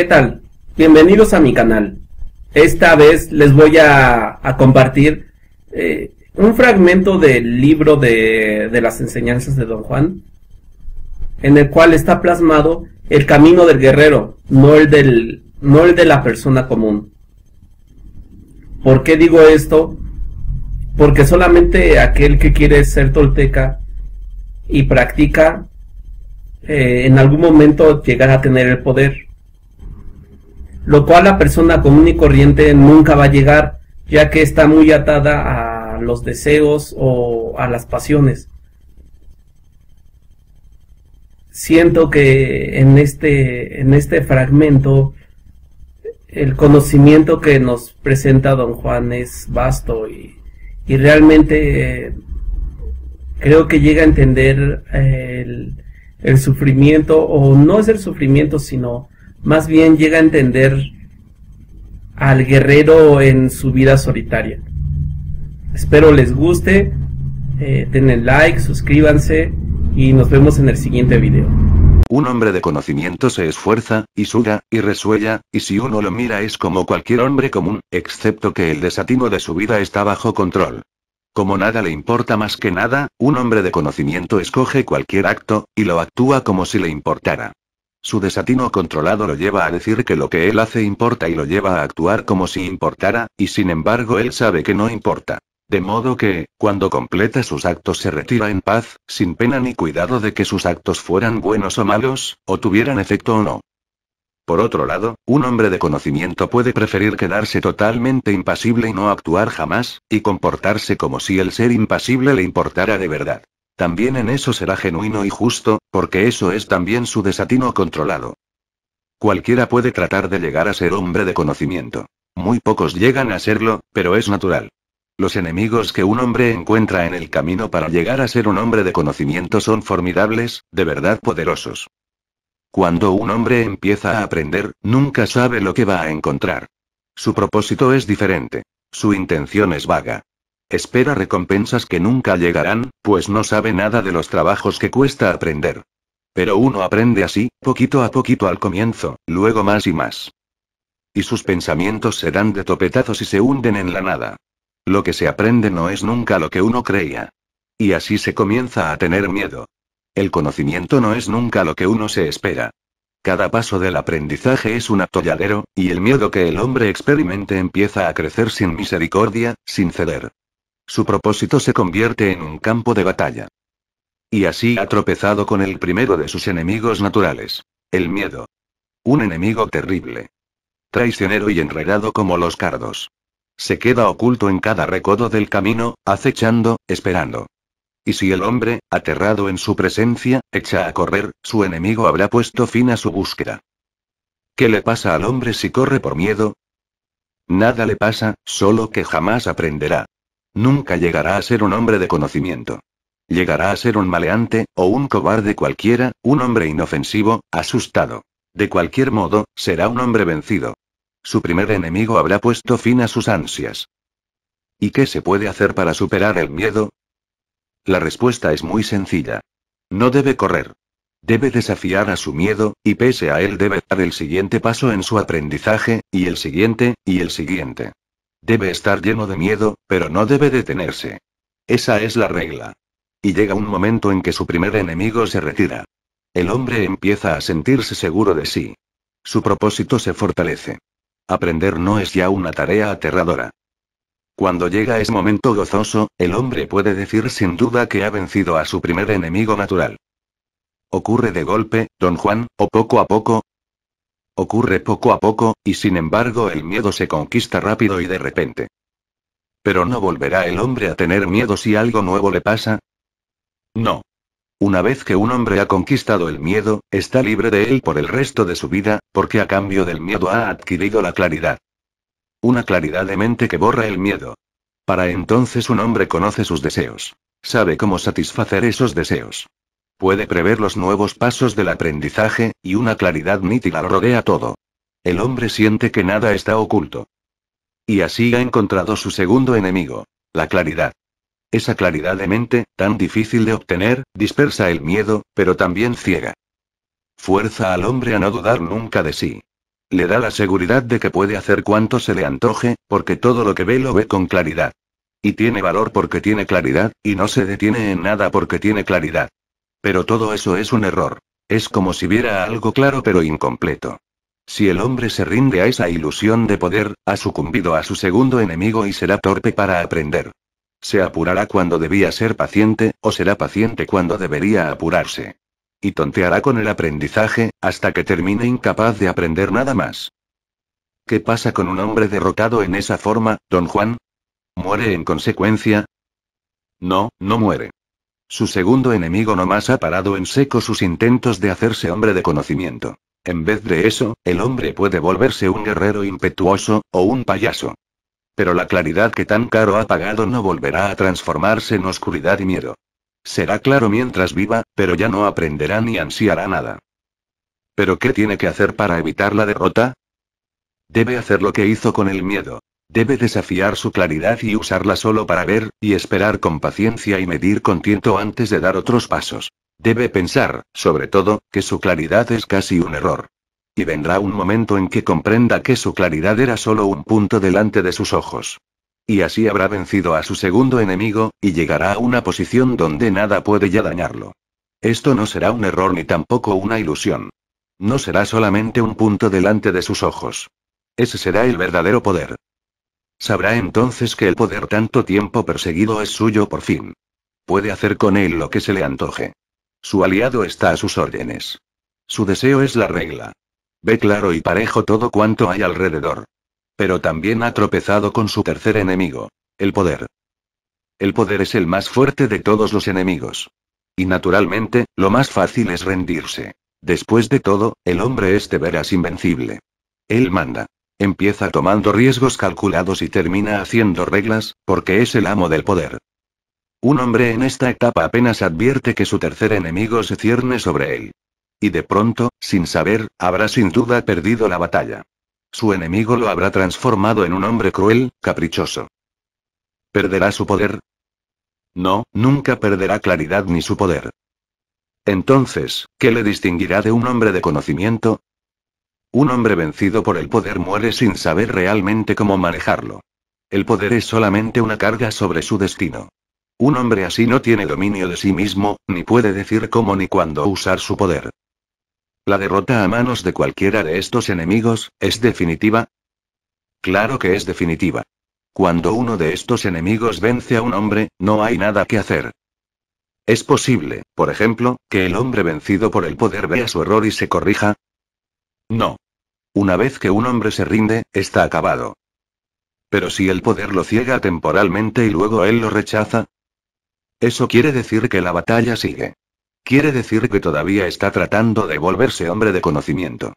¿Qué tal? Bienvenidos a mi canal. Esta vez les voy a, compartir eh, un fragmento del libro de, las enseñanzas de Don Juan, en el cual está plasmado el camino del guerrero, no el, del, no de la persona común. ¿Por qué digo esto? Porque solamente aquel que quiere ser tolteca y practica eh, en algún momento llegará a tener el poder lo cual la persona común y corriente nunca va a llegar, ya que está muy atada a los deseos o a las pasiones. Siento que en este, en este fragmento el conocimiento que nos presenta don Juan es vasto y, y realmente eh, creo que llega a entender eh, el, el sufrimiento, o no es el sufrimiento, sino más bien llega a entender al guerrero en su vida solitaria. Espero les guste, eh, denle like, suscríbanse y nos vemos en el siguiente video. Un hombre de conocimiento se esfuerza, y suda, y resuella, y si uno lo mira es como cualquier hombre común, excepto que el desatino de su vida está bajo control. Como nada le importa más que nada, un hombre de conocimiento escoge cualquier acto, y lo actúa como si le importara. Su desatino controlado lo lleva a decir que lo que él hace importa y lo lleva a actuar como si importara, y sin embargo él sabe que no importa. De modo que, cuando completa sus actos se retira en paz, sin pena ni cuidado de que sus actos fueran buenos o malos, o tuvieran efecto o no. Por otro lado, un hombre de conocimiento puede preferir quedarse totalmente impasible y no actuar jamás, y comportarse como si el ser impasible le importara de verdad. También en eso será genuino y justo, porque eso es también su desatino controlado. Cualquiera puede tratar de llegar a ser hombre de conocimiento. Muy pocos llegan a serlo, pero es natural. Los enemigos que un hombre encuentra en el camino para llegar a ser un hombre de conocimiento son formidables, de verdad poderosos. Cuando un hombre empieza a aprender, nunca sabe lo que va a encontrar. Su propósito es diferente. Su intención es vaga. Espera recompensas que nunca llegarán, pues no sabe nada de los trabajos que cuesta aprender. Pero uno aprende así, poquito a poquito al comienzo, luego más y más. Y sus pensamientos se dan de topetazos y se hunden en la nada. Lo que se aprende no es nunca lo que uno creía. Y así se comienza a tener miedo. El conocimiento no es nunca lo que uno se espera. Cada paso del aprendizaje es un atolladero, y el miedo que el hombre experimente empieza a crecer sin misericordia, sin ceder su propósito se convierte en un campo de batalla. Y así ha tropezado con el primero de sus enemigos naturales. El miedo. Un enemigo terrible. Traicionero y enredado como los cardos. Se queda oculto en cada recodo del camino, acechando, esperando. Y si el hombre, aterrado en su presencia, echa a correr, su enemigo habrá puesto fin a su búsqueda. ¿Qué le pasa al hombre si corre por miedo? Nada le pasa, solo que jamás aprenderá. Nunca llegará a ser un hombre de conocimiento. Llegará a ser un maleante, o un cobarde cualquiera, un hombre inofensivo, asustado. De cualquier modo, será un hombre vencido. Su primer enemigo habrá puesto fin a sus ansias. ¿Y qué se puede hacer para superar el miedo? La respuesta es muy sencilla. No debe correr. Debe desafiar a su miedo, y pese a él debe dar el siguiente paso en su aprendizaje, y el siguiente, y el siguiente. Debe estar lleno de miedo, pero no debe detenerse. Esa es la regla. Y llega un momento en que su primer enemigo se retira. El hombre empieza a sentirse seguro de sí. Su propósito se fortalece. Aprender no es ya una tarea aterradora. Cuando llega ese momento gozoso, el hombre puede decir sin duda que ha vencido a su primer enemigo natural. Ocurre de golpe, don Juan, o poco a poco, Ocurre poco a poco, y sin embargo el miedo se conquista rápido y de repente. Pero no volverá el hombre a tener miedo si algo nuevo le pasa. No. Una vez que un hombre ha conquistado el miedo, está libre de él por el resto de su vida, porque a cambio del miedo ha adquirido la claridad. Una claridad de mente que borra el miedo. Para entonces un hombre conoce sus deseos. Sabe cómo satisfacer esos deseos. Puede prever los nuevos pasos del aprendizaje, y una claridad nítida lo rodea todo. El hombre siente que nada está oculto. Y así ha encontrado su segundo enemigo, la claridad. Esa claridad de mente, tan difícil de obtener, dispersa el miedo, pero también ciega. Fuerza al hombre a no dudar nunca de sí. Le da la seguridad de que puede hacer cuanto se le antoje, porque todo lo que ve lo ve con claridad. Y tiene valor porque tiene claridad, y no se detiene en nada porque tiene claridad. Pero todo eso es un error. Es como si viera algo claro pero incompleto. Si el hombre se rinde a esa ilusión de poder, ha sucumbido a su segundo enemigo y será torpe para aprender. Se apurará cuando debía ser paciente, o será paciente cuando debería apurarse. Y tonteará con el aprendizaje, hasta que termine incapaz de aprender nada más. ¿Qué pasa con un hombre derrotado en esa forma, don Juan? ¿Muere en consecuencia? No, no muere. Su segundo enemigo no más ha parado en seco sus intentos de hacerse hombre de conocimiento. En vez de eso, el hombre puede volverse un guerrero impetuoso, o un payaso. Pero la claridad que tan caro ha pagado no volverá a transformarse en oscuridad y miedo. Será claro mientras viva, pero ya no aprenderá ni ansiará nada. ¿Pero qué tiene que hacer para evitar la derrota? Debe hacer lo que hizo con el miedo, Debe desafiar su claridad y usarla solo para ver, y esperar con paciencia y medir con tiento antes de dar otros pasos. Debe pensar, sobre todo, que su claridad es casi un error. Y vendrá un momento en que comprenda que su claridad era solo un punto delante de sus ojos. Y así habrá vencido a su segundo enemigo, y llegará a una posición donde nada puede ya dañarlo. Esto no será un error ni tampoco una ilusión. No será solamente un punto delante de sus ojos. Ese será el verdadero poder. Sabrá entonces que el poder tanto tiempo perseguido es suyo por fin. Puede hacer con él lo que se le antoje. Su aliado está a sus órdenes. Su deseo es la regla. Ve claro y parejo todo cuanto hay alrededor. Pero también ha tropezado con su tercer enemigo, el poder. El poder es el más fuerte de todos los enemigos. Y naturalmente, lo más fácil es rendirse. Después de todo, el hombre es de veras invencible. Él manda. Empieza tomando riesgos calculados y termina haciendo reglas, porque es el amo del poder. Un hombre en esta etapa apenas advierte que su tercer enemigo se cierne sobre él. Y de pronto, sin saber, habrá sin duda perdido la batalla. Su enemigo lo habrá transformado en un hombre cruel, caprichoso. ¿Perderá su poder? No, nunca perderá claridad ni su poder. Entonces, ¿qué le distinguirá de un hombre de conocimiento? Un hombre vencido por el poder muere sin saber realmente cómo manejarlo. El poder es solamente una carga sobre su destino. Un hombre así no tiene dominio de sí mismo, ni puede decir cómo ni cuándo usar su poder. ¿La derrota a manos de cualquiera de estos enemigos es definitiva? Claro que es definitiva. Cuando uno de estos enemigos vence a un hombre, no hay nada que hacer. Es posible, por ejemplo, que el hombre vencido por el poder vea su error y se corrija, no. Una vez que un hombre se rinde, está acabado. Pero si el poder lo ciega temporalmente y luego él lo rechaza. Eso quiere decir que la batalla sigue. Quiere decir que todavía está tratando de volverse hombre de conocimiento.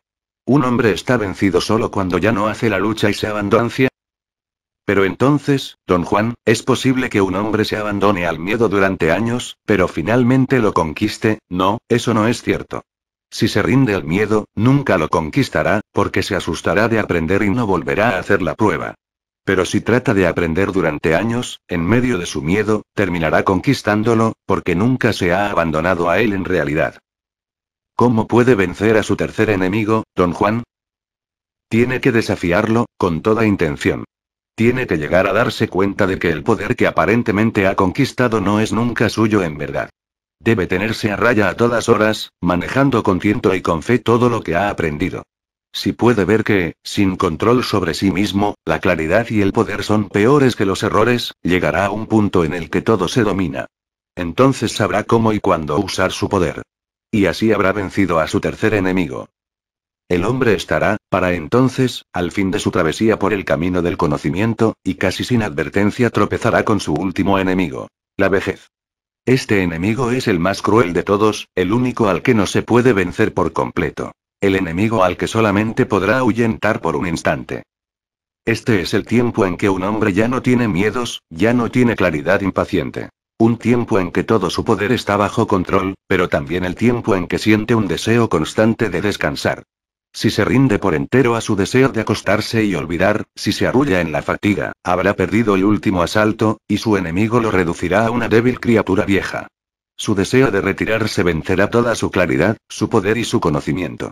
Un hombre está vencido solo cuando ya no hace la lucha y se abandona. Pero entonces, don Juan, es posible que un hombre se abandone al miedo durante años, pero finalmente lo conquiste, no, eso no es cierto. Si se rinde al miedo, nunca lo conquistará, porque se asustará de aprender y no volverá a hacer la prueba. Pero si trata de aprender durante años, en medio de su miedo, terminará conquistándolo, porque nunca se ha abandonado a él en realidad. ¿Cómo puede vencer a su tercer enemigo, don Juan? Tiene que desafiarlo, con toda intención. Tiene que llegar a darse cuenta de que el poder que aparentemente ha conquistado no es nunca suyo en verdad. Debe tenerse a raya a todas horas, manejando con tiento y con fe todo lo que ha aprendido. Si puede ver que, sin control sobre sí mismo, la claridad y el poder son peores que los errores, llegará a un punto en el que todo se domina. Entonces sabrá cómo y cuándo usar su poder. Y así habrá vencido a su tercer enemigo. El hombre estará, para entonces, al fin de su travesía por el camino del conocimiento, y casi sin advertencia tropezará con su último enemigo, la vejez. Este enemigo es el más cruel de todos, el único al que no se puede vencer por completo. El enemigo al que solamente podrá ahuyentar por un instante. Este es el tiempo en que un hombre ya no tiene miedos, ya no tiene claridad impaciente. Un tiempo en que todo su poder está bajo control, pero también el tiempo en que siente un deseo constante de descansar. Si se rinde por entero a su deseo de acostarse y olvidar, si se arrulla en la fatiga, habrá perdido el último asalto, y su enemigo lo reducirá a una débil criatura vieja. Su deseo de retirarse vencerá toda su claridad, su poder y su conocimiento.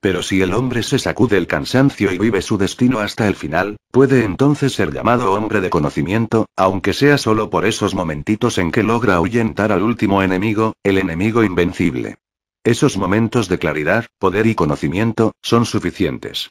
Pero si el hombre se sacude el cansancio y vive su destino hasta el final, puede entonces ser llamado hombre de conocimiento, aunque sea solo por esos momentitos en que logra ahuyentar al último enemigo, el enemigo invencible. Esos momentos de claridad, poder y conocimiento, son suficientes.